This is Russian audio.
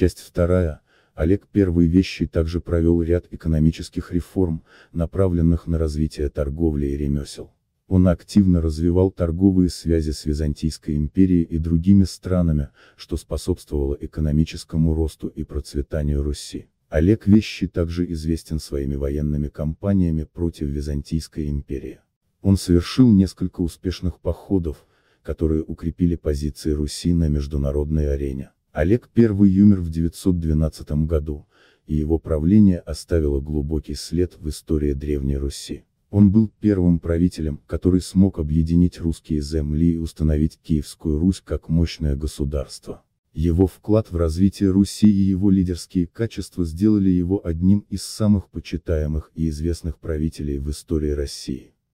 Часть вторая. Олег I Вещий также провел ряд экономических реформ, направленных на развитие торговли и ремесел. Он активно развивал торговые связи с Византийской империей и другими странами, что способствовало экономическому росту и процветанию Руси. Олег Вещий также известен своими военными кампаниями против Византийской империи. Он совершил несколько успешных походов, которые укрепили позиции Руси на международной арене. Олег I умер в 912 году, и его правление оставило глубокий след в истории Древней Руси. Он был первым правителем, который смог объединить русские земли и установить Киевскую Русь как мощное государство. Его вклад в развитие Руси и его лидерские качества сделали его одним из самых почитаемых и известных правителей в истории России.